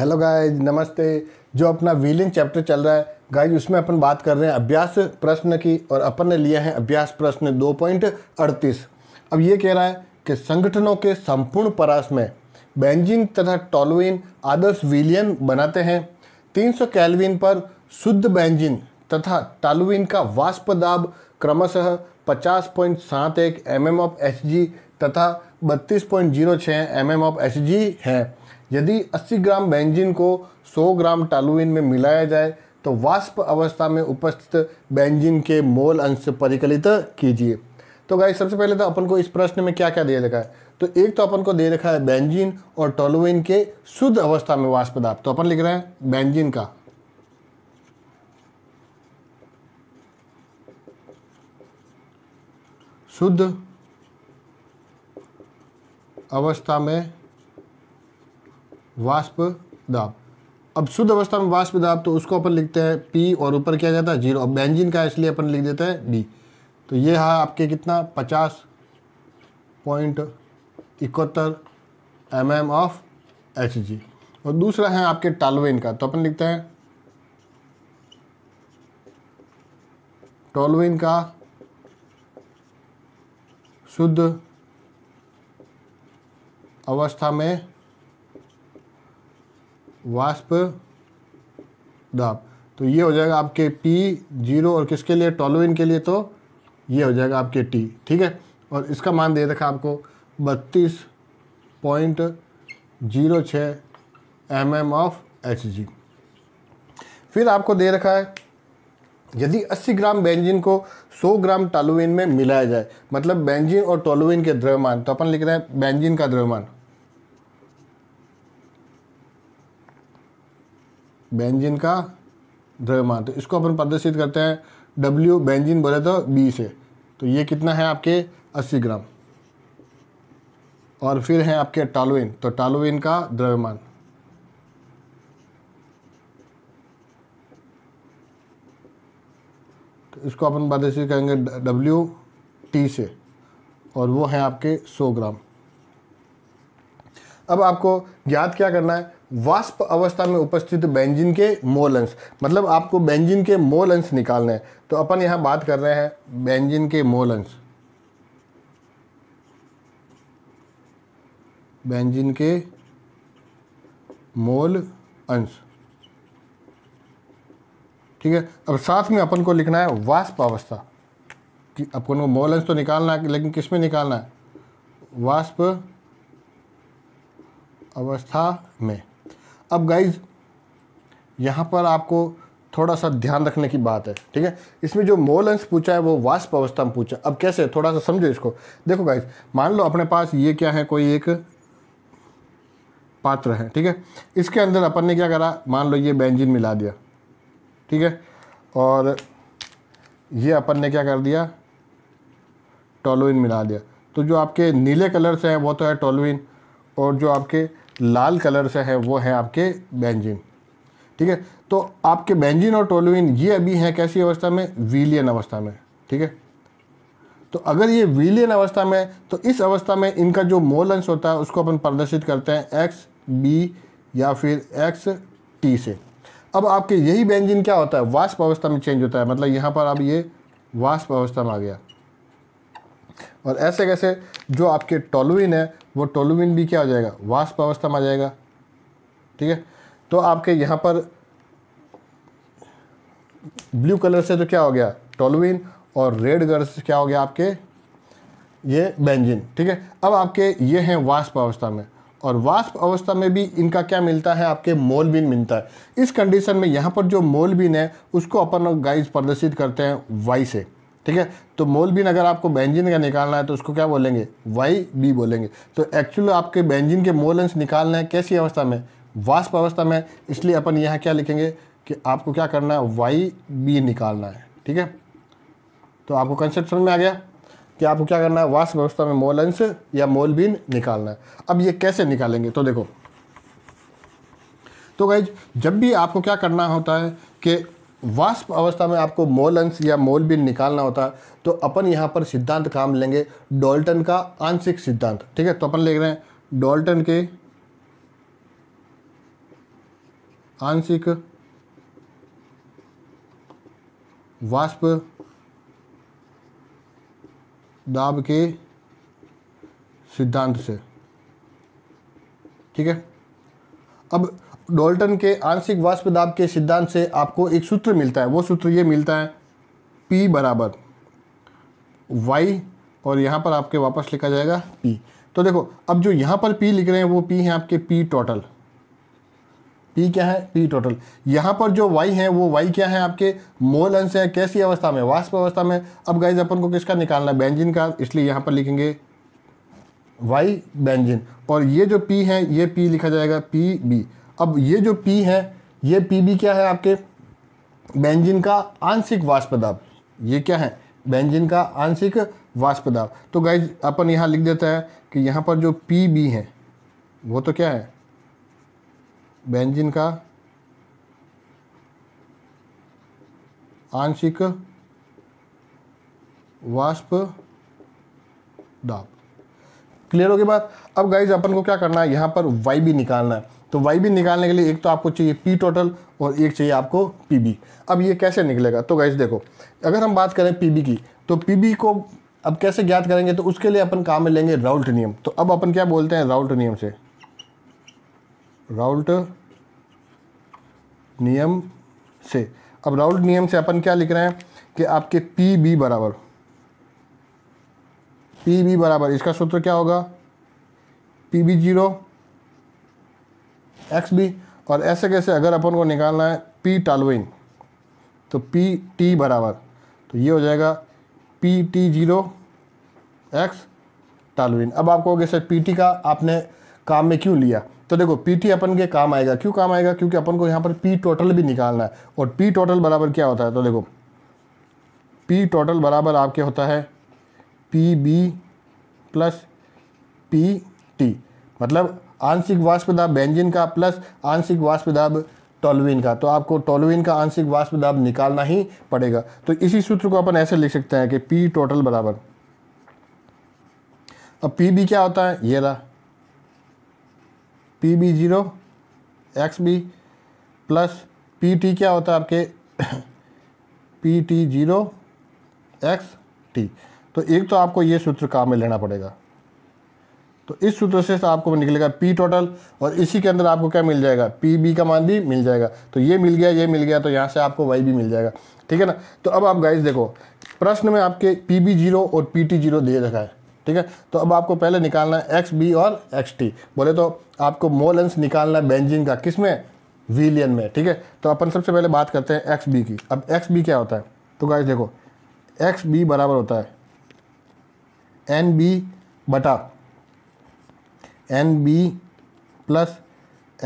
hello guys नमस्ते जो अपना व्हीलिंग चैप्टर चल रहा है गाइज उसमें अपन बात कर रहे हैं अभ्यास प्रश्न की और अपन ने लिया है अभ्यास प्रश्न दो पॉइंट अड़तीस अब ये कह रहा है कि संगठनों के संपूर्ण परास में बेंजिन तथा टॉलुइन आदर्श विलियन बनाते हैं 300 कैलविन पर शुद्ध बेंजिन तथा टालुविन का वाष्प दाब क्रमशः पचास पॉइंट सात एक M M of H G तथा बत्तीस पॉइंट जीरो छः M M of H G है यदि 80 ग्राम बेंजीन को 100 ग्राम टालुइन में मिलाया जाए तो वाष्प अवस्था में उपस्थित बेंजीन के मोल अंश परिकलित कीजिए तो गाई सबसे पहले तो अपन को इस प्रश्न में क्या क्या दे रखा है तो एक तो अपन को दे रखा है बेंजीन और टोलुइन के शुद्ध अवस्था में वाष्प दाब तो अपन लिख रहे हैं बेंजीन का शुद्ध अवस्था में वाष्प दाब अब शुद्ध अवस्था में वाष्प दाब तो उसको अपन लिखते हैं पी और ऊपर क्या जाता है जीरो अब बेंजिन का इसलिए अपन लिख देते हैं डी तो ये है आपके कितना पचास पॉइंट इकहत्तर M M of H G और दूसरा है आपके टॉलवेन का तो अपन लिखते हैं टोलवेन का शुद्ध अवस्था में वाष्प दाब तो ये हो जाएगा आपके पी जीरो और किसके लिए टोलोविन के लिए तो ये हो जाएगा आपके टी ठीक है और इसका मान दे रखा आपको बत्तीस पॉइंट जीरो छः M M of H G फिर आपको दे रखा है यदि 80 ग्राम बेंजीन को 100 ग्राम टोलोविन में मिलाया जाए मतलब बेंजीन और टोलोविन के द्रव्यमान तो अपन लिख रहे हैं बेंजीन का द्रव्यमान बेंजिन का द्रव्यमान तो इसको अपन प्रदर्शित करते हैं डब्ल्यू बेंजिन बोले तो बी से तो ये कितना है आपके 80 ग्राम और फिर है आपके टालोइन तो टालोइन का द्रव्यमान तो इसको अपन प्रदर्शित करेंगे डब्ल्यू टी से और वो है आपके 100 ग्राम अब आपको ज्ञात क्या करना है वाष्प अवस्था में उपस्थित बेंजिन के मोल अंश मतलब आपको बेंजिन के मोल अंश निकालने हैं तो अपन यहाँ बात कर रहे हैं बेंजिन के मोल अंश बेंजिन के मोल अंश ठीक है अब साथ में अपन को लिखना है वाष्प अवस्था कि अपन को मोल अंश तो निकालना है लेकिन किस में निकालना है वाष्प अवस्था में अब गाइज यहाँ पर आपको थोड़ा सा ध्यान रखने की बात है ठीक है इसमें जो मोल अंश पूछा है वो वाष्प अवस्था में पूछा अब कैसे थोड़ा सा समझो इसको देखो गाइज मान लो अपने पास ये क्या है कोई एक पात्र है ठीक है इसके अंदर अपन ने क्या करा मान लो ये बेंजीन मिला दिया ठीक है और ये अपन ने क्या कर दिया टोलोइन मिला दिया तो जो आपके नीले कलर से हैं वो तो है टोलोइन और जो आपके लाल कलर से है वो है आपके बेंजिन ठीक है तो आपके बेंजिन और टोलुइन ये अभी हैं कैसी अवस्था में विलियन अवस्था में ठीक है तो अगर ये विलियन अवस्था में तो इस अवस्था में इनका जो मोल अंश होता है उसको अपन प्रदर्शित करते हैं एक्स बी या फिर एक्स टी से अब आपके यही बेंजिन क्या होता है वाष्प अवस्था में चेंज होता है मतलब यहाँ पर अब ये वाष्प अवस्था में आ गया और ऐसे कैसे जो आपके टोलुइन है वो टोलुमिन भी क्या हो जाएगा वाष्प अवस्था में आ जाएगा ठीक है तो आपके यहाँ पर ब्लू कलर से तो क्या हो गया टोलुइन और रेड कलर से क्या हो गया आपके ये बेंजिन ठीक है अब आपके ये हैं वाष्प अवस्था में और वाष्प अवस्था में भी इनका क्या मिलता है आपके मोलबिन मिलता है इस कंडीशन में यहाँ पर जो मोलबिन है उसको अपन गाइस प्रदर्शित करते हैं वाई से ठीक है तो मोल बीन अगर आपको बेंजिन का निकालना है तो उसको क्या बोलेंगे वाई बी बोलेंगे तो एक्चुअल आपके बेंजिन के मोल अंश निकालने हैं कैसी अवस्था में वाष्प अवस्था में इसलिए अपन यहाँ क्या लिखेंगे कि आपको क्या करना है वाई बी निकालना है ठीक है तो आपको कंसेप्ट समझ में आ गया कि आपको क्या करना है वाष्प अवस्था में मोल अंश या मोल बीन निकालना है अब ये कैसे निकालेंगे तो देखो तो भाई जब भी आपको क्या करना होता है कि वाष्प अवस्था में आपको मोल अंश या मोल भी निकालना होता है तो अपन यहाँ पर सिद्धांत काम लेंगे डॉल्टन का आंशिक सिद्धांत ठीक है तो अपन ले रहे हैं डॉल्टन के आंशिक वाष्प दाब के सिद्धांत से ठीक है अब डोल्टन के आंशिक वाष्प दाब के सिद्धांत से आपको एक सूत्र मिलता है वो सूत्र ये मिलता है पी बराबर वाई और यहाँ पर आपके वापस लिखा जाएगा पी तो देखो अब जो यहाँ पर पी लिख रहे हैं वो पी है आपके पी टोटल पी क्या है पी टोटल यहाँ पर जो वाई है वो वाई क्या है आपके मोल अंश है कैसी अवस्था में वाष्प अवस्था में अब गाइज अपन को किसका निकालना है बैंजिन का इसलिए यहाँ पर लिखेंगे वाई बैंजिन और ये जो पी है ये पी लिखा जाएगा पी बी अब ये जो पी है ये पी भी क्या है आपके बेंजिन का आंशिक वाष्पदाब ये क्या है बेंजिन का आंशिक वाष्पदाब तो गाइज अपन यहाँ लिख देता है कि यहाँ पर जो पी बी है वो तो क्या है बेंजिन का आंशिक वाष्प दाब क्लियर हो गई बात अब गाइज अपन को क्या करना है यहाँ पर वाई भी निकालना है तो वाई बी निकालने के लिए एक तो आपको चाहिए पी टोटल और एक चाहिए आपको पी बी अब ये कैसे निकलेगा तो गाइज देखो अगर हम बात करें पी बी की तो पी बी को अब कैसे ज्ञात करेंगे तो उसके लिए अपन काम में लेंगे राउल्ट नियम तो अब अपन क्या बोलते हैं राउल्ट नियम से राउल्ट नियम से अब राउल्ट नियम से अपन क्या लिख रहे हैं कि आपके पी बी बराबर पी बी बराबर इसका सूत्र क्या होगा P B zero X B और ऐसे कैसे अगर अपन को निकालना है पी टालविन तो पी टी बराबर तो ये हो जाएगा P T zero X toluene अब आप कहोगे सर पी टी का आपने काम में क्यों लिया तो देखो पी टी अपन के काम आएगा क्यों काम आएगा क्योंकि अपन को यहाँ पर पी टोटल भी निकालना है और पी टोटल बराबर क्या होता है तो देखो पी टोटल बराबर आपके होता है P B plus P T मतलब आंशिक वाष्पदाब दाब बेंजिन का प्लस आंशिक वाष्पदाब टोलविन का तो आपको टोलविन का आंशिक वाष्पदाब निकालना ही पड़ेगा तो इसी सूत्र को अपन ऐसे लिख सकते हैं कि पी टोटल बराबर अब पी बी क्या होता है ये रहा P B zero X B plus P T क्या होता है आपके P T zero X T तो एक तो आपको ये सूत्र काम में लेना पड़ेगा तो इस सूत्र से आपको निकलेगा पी टोटल और इसी के अंदर आपको क्या मिल जाएगा पी बी का मान भी मिल जाएगा तो ये मिल गया ये मिल गया तो यहाँ से आपको वाई भी मिल जाएगा ठीक है ना तो अब आप गाइज देखो प्रश्न में आपके पी बी जीरो और पी टी जीरो दे रखा है ठीक है तो अब आपको पहले निकालना है एक्स बी और एक्स टी बोले तो आपको मोल निकालना है बेंजिन का किस में विलियन में ठीक है तो अपन सबसे पहले बात करते हैं एक्स बी की अब एक्स बी क्या होता है तो गाइज देखो एक्स बी बराबर होता है एन बी बटा N B plus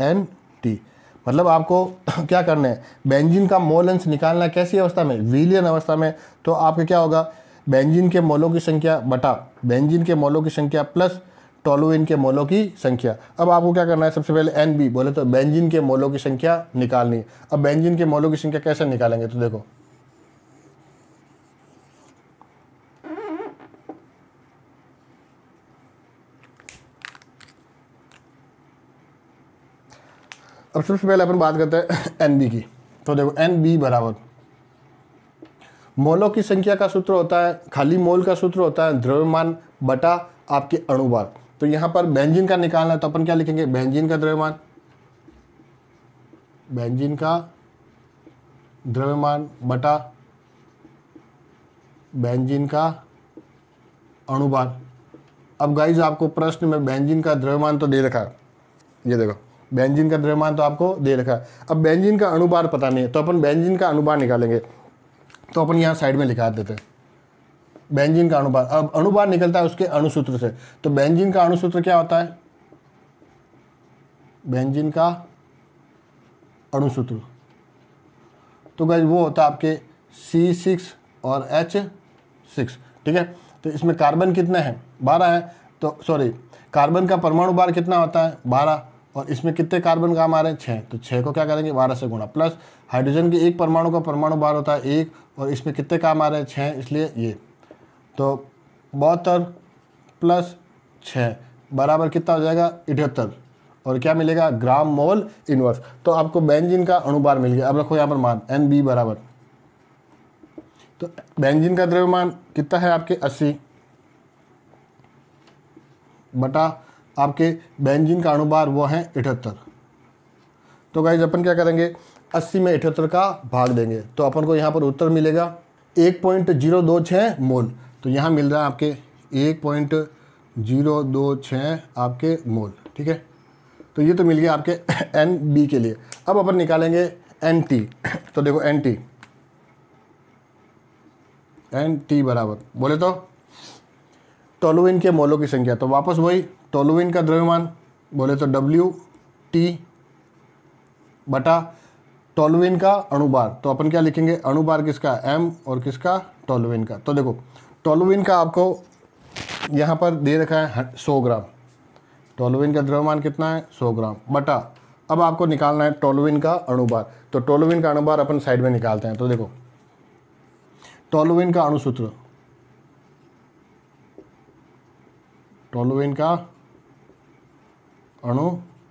N T मतलब आपको क्या करना है बेंजीन का मोल अंश निकालना कैसी अवस्था में विलियन अवस्था में तो आपके क्या होगा बेंजीन के मोलों की संख्या बटा बेंजीन के मोलों की संख्या प्लस टोलुइन के मोलों की संख्या अब आपको क्या करना है सबसे पहले एन बी बोले तो बेंजीन के मोलों की संख्या निकालनी है अब बेंजीन के मोलों की संख्या कैसे निकालेंगे तो देखो अब सबसे पहले अपन बात करते हैं एन बी की तो देखो एन बराबर मोलों की संख्या का सूत्र होता है खाली मोल का सूत्र होता है द्रव्यमान बटा आपके अणुभार तो यहां पर बेंजीन का निकालना है तो अपन क्या लिखेंगे बेंजीन का द्रव्यमान बेंजीन का द्रव्यमान बटा बेंजीन का अणुभार अब गाइज आपको प्रश्न में बेंजीन का द्रव्यमान तो दे रखा है ये देखो बेंजीन का द्रव्यमान तो आपको दे रखा है अब बेंजीन का अणुभार पता नहीं है तो अपन बेंजीन का अणुभार निकालेंगे तो अपन यहाँ साइड में लिखा देते हैं बेंजीन का अणुभार अब अणुभार निकलता है उसके अणुसूत्र से तो बेंजीन का अणुसूत्र क्या होता है बेंजीन का अणुसूत्र तो गज वो होता है आपके सी सिक्स और एच सिक्स ठीक है तो इसमें कार्बन कितने हैं बारह है तो सॉरी कार्बन का परमाणु बार कितना होता है बारह और इसमें कितने कार्बन का रहे हैं छः तो छः को क्या करेंगे बारह से गुणा प्लस हाइड्रोजन के एक परमाणु का परमाणु बार होता है एक और इसमें कितने काम आ रहे हैं छः इसलिए ये तो बहत्तर प्लस छः बराबर कितना हो जाएगा इठहत्तर और क्या मिलेगा ग्राम मोल इनवर्स तो आपको बेंजिन का अनुबार मिल गया अब रखो यहाँ पर मान एन बी बराबर तो बेंजिन का द्रव्यमान कितना है आपके अस्सी बटा आपके बेंजीन का अनुभार वो है इठहत्तर तो गाइज अपन क्या करेंगे अस्सी में इठहत्तर का भाग देंगे तो अपन को यहाँ पर उत्तर मिलेगा एक पॉइंट जीरो दो छः मोल तो यहाँ मिल रहा है आपके एक पॉइंट जीरो दो छः आपके मोल ठीक है तो ये तो मिल गया आपके एन बी के लिए अब अपन निकालेंगे एन टी तो देखो एन टी एन टी बराबर बोले तो टोलुविन के मोलों की संख्या तो वापस वही टोलुविन का द्रव्यमान बोले तो डब्ल्यू टी बटा टोलुविन का अणुबार तो अपन क्या लिखेंगे अणुबार किसका एम और किसका टोलुविन का तो देखो टोलुविन का आपको यहाँ पर दे रखा है सौ ग्राम टोलुविन का द्रव्यमान कितना है सौ ग्राम बटा अब आपको निकालना है टोलुविन का अणुबार तो टोलुविन का अणुबार अपन साइड में निकालते हैं तो देखो टोलुविन का अणुसूत्र टोलुविन का अणु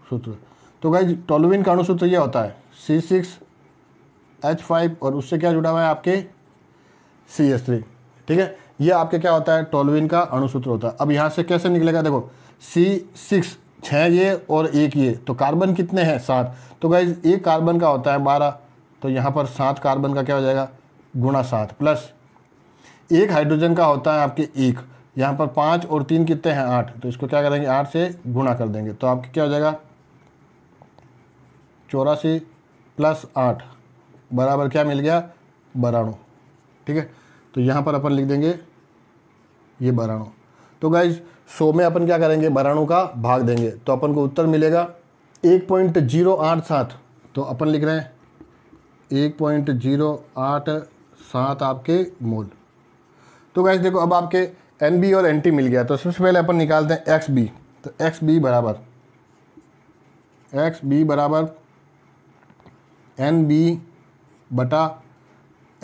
सूत्र तो गाइज टोलोविन का अणुसूत्र यह होता है सी सिक्स एच फाइव और उससे क्या जुड़ा हुआ है आपके सी एस थ्री ठीक है यह आपके क्या होता है टोलोविन का अणुसूत्र होता है अब यहाँ से कैसे निकलेगा देखो सी सिक्स छः ये और एक ये तो कार्बन कितने हैं सात तो गाइज एक कार्बन का होता है बारह तो यहाँ पर सात कार्बन का क्या हो जाएगा गुणा सात प्लस एक हाइड्रोजन का होता है आपके एक यहाँ पर पाँच और तीन कितने हैं आठ तो इसको क्या करेंगे आठ से गुणा कर देंगे तो आपके क्या हो जाएगा चौरासी प्लस आठ बराबर क्या मिल गया बराणु ठीक है तो यहाँ पर अपन लिख देंगे ये बाराणु तो गाइज सौ में अपन क्या करेंगे बराणु का भाग देंगे तो अपन को उत्तर मिलेगा एक पॉइंट जीरो आठ सात तो अपन लिख रहे हैं एक पॉइंट जीरो आठ सात आपके मोल तो गाइज देखो अब आपके एन बी और एन टी मिल गया तो सबसे पहले अपन निकालते हैं एक्स बी तो एक्स बी बराबर एक्स बी बराबर एन बी बटा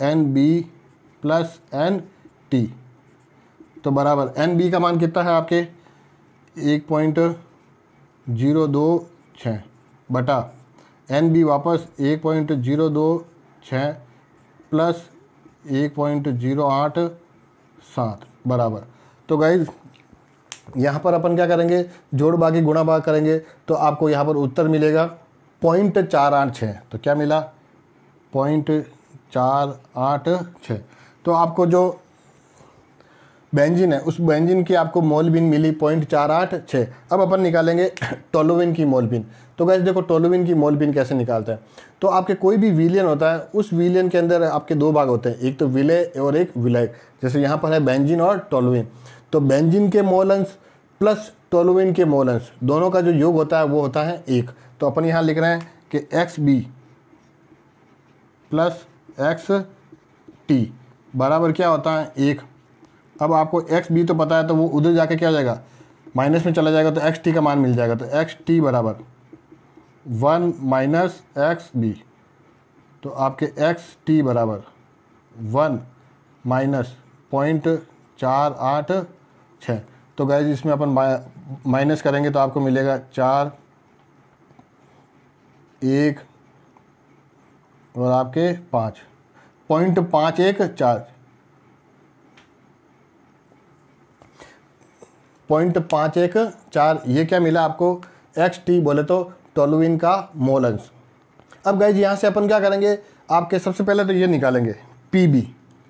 N B plus N T तो बराबर एन बी का मान कितना है आपके एक पॉइंट जीरो दो छः बटा एन बी वापस एक पॉइंट जीरो दो छः प्लस एक पॉइंट जीरो आठ सात बराबर तो गाइज यहाँ पर अपन क्या करेंगे जोड़ बागी गुणा भाग करेंगे तो आपको यहाँ पर उत्तर मिलेगा पॉइंट चार आठ छः तो क्या मिला पॉइंट चार आठ छः तो आपको जो बेंजिन है उस बेंजिन की आपको मोलबिन मिली पॉइंट चार आठ छः अब अपन निकालेंगे टोलोविन की मोलबिन तो गाइज देखो टोलोविन की मोलबिन कैसे निकालते हैं तो आपके कोई भी विलियन होता है उस विलियन के अंदर आपके दो भाग होते हैं एक तो विलय और एक विलय जैसे यहाँ पर है बेंजिन और टोलुइन तो बेंजिन के मोलंस प्लस टोलुइन के मोलंस दोनों का जो योग होता है वो होता है एक तो अपन यहाँ लिख रहे हैं कि X B plus X T बराबर क्या होता है एक अब आपको एक्स बी तो पता है तो वो उधर जाके क्या हो जाएगा माइनस में चला जाएगा तो एक्स टी का मान मिल जाएगा तो एक्स टी बराबर वन माइनस एक्स बी तो आपके एक्स टी बराबर वन माइनस पॉइंट चार आठ छः तो गैज इसमें अपन माइनस करेंगे तो आपको मिलेगा चार एक और आपके पाँच पॉइंट पाँच एक चार पॉइंट पाँच एक चार ये क्या मिला आपको एक्स टी बोले तो टोलुइन का मोलंस अब अब गैज यहाँ से अपन क्या करेंगे आपके सबसे पहले तो ये निकालेंगे पी बी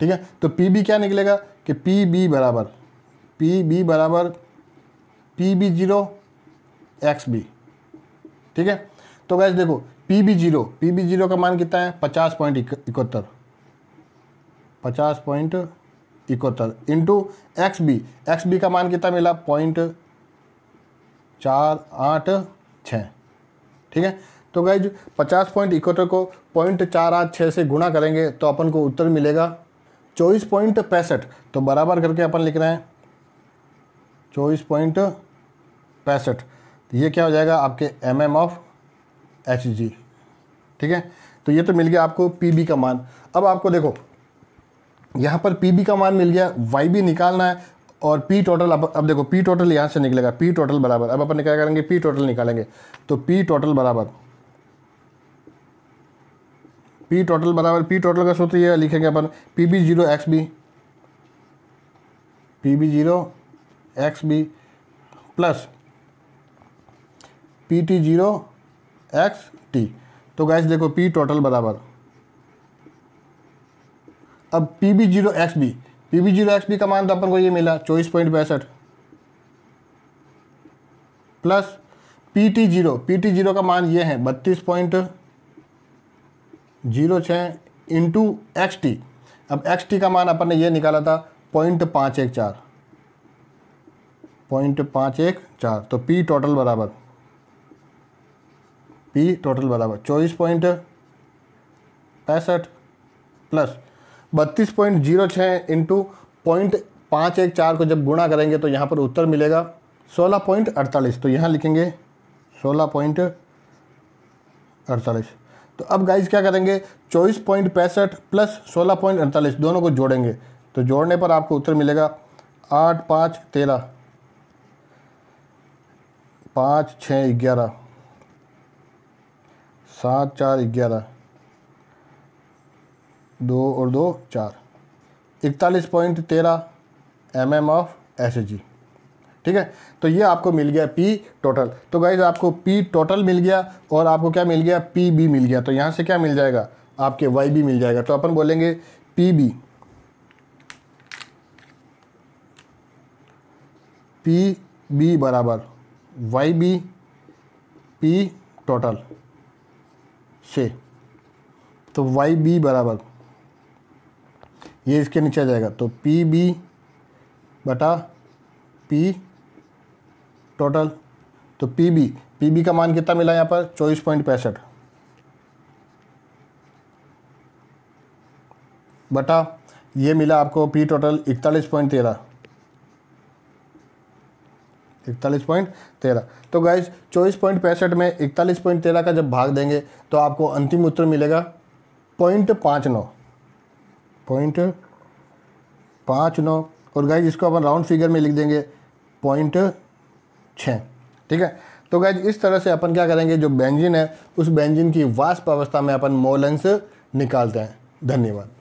ठीक है तो पी बी क्या निकलेगा कि पी बी बराबर पी बी बराबर P B zero X B ठीक है तो वैसे देखो P B zero P B zero का मान कितना है पचास पॉइंट इकहत्तर पचास पॉइंट इकहत्तर into X B X B का मान कितना मिला पॉइंट चार आठ छः ठीक है तो गैज पचास पॉइंट इकहत्तर को पॉइंट चार आठ छः से गुणा करेंगे तो अपन को उत्तर मिलेगा चौबीस पॉइंट पैंसठ तो बराबर करके अपन लिख रहे हैं चौबीस पॉइंट पैंसठ तो ये क्या हो जाएगा आपके M M of H G ठीक है तो ये तो मिल गया आपको पी बी का मान अब आपको देखो यहाँ पर पी बी का मान मिल गया वाई बी निकालना है और पी टोटल अब अब देखो पी टोटल यहाँ से निकलेगा पी टोटल बराबर अब अपन क्या करेंगे पी टोटल निकालेंगे तो पी टोटल बराबर पी टोटल बराबर पी टोटल का सूत्र यह लिखेंगे अपन P B zero X B P B zero X B plus P T zero X T तो गैस देखो पी टोटल बराबर अब P B zero X B P B zero X B का मान तो अपन को ये मिला चौबीस पॉइंट पैंसठ plus P T zero P T zero का मान ये है बत्तीस पॉइंट जीरो छः इंटू एक्स टी अब एक्स टी का मान अपन ने ये निकाला था पॉइंट पाँच एक चार पॉइंट पाँच एक चार तो पी टोटल बराबर पी टोटल बराबर चौबीस पॉइंट पैंसठ प्लस बत्तीस पॉइंट जीरो छः इंटू पॉइंट पाँच एक चार को जब गुणा करेंगे तो यहाँ पर उत्तर मिलेगा सोलह पॉइंट अड़तालीस तो यहाँ लिखेंगे सोलह पॉइंट अड़तालीस तो अब गाइज क्या करेंगे चौबीस पॉइंट पैंसठ प्लस सोलह पॉइंट अड़तालीस दोनों को जोड़ेंगे तो जोड़ने पर आपको उत्तर मिलेगा आठ पाँच तेरह पाँच छः ग्यारह सात चार ग्यारह दो और दो चार इकतालीस पॉइंट तेरह M M of S G ठीक है तो ये आपको मिल गया पी टोटल तो गाइज आपको पी टोटल मिल गया और आपको क्या मिल गया पी बी मिल गया तो यहाँ से क्या मिल जाएगा आपके वाई बी मिल जाएगा तो अपन बोलेंगे पी बी पी बी बराबर वाई बी पी टोटल से तो वाई बी बराबर ये इसके नीचे आ जाएगा तो पी बी बटा पी टोटल तो पीबी पीबी का मान कितना मिला यहाँ पर चौबीस पॉइंट पैंसठ बटा ये मिला आपको पी टोटल इकतालीस पॉइंट तेरह इकतालीस पॉइंट तेरह तो गाइज चौबीस पॉइंट पैंसठ में इकतालीस पॉइंट तेरह का जब भाग देंगे तो आपको अंतिम उत्तर मिलेगा पॉइंट पाँच नौ पॉइंट पाँच नौ और गाइज इसको अपन राउंड फिगर में लिख देंगे पॉइंट छः ठीक है तो गैज इस तरह से अपन क्या करेंगे जो बेंजिन है उस बेंजिन की वास्प अवस्था में अपन मोलेंस निकालते हैं धन्यवाद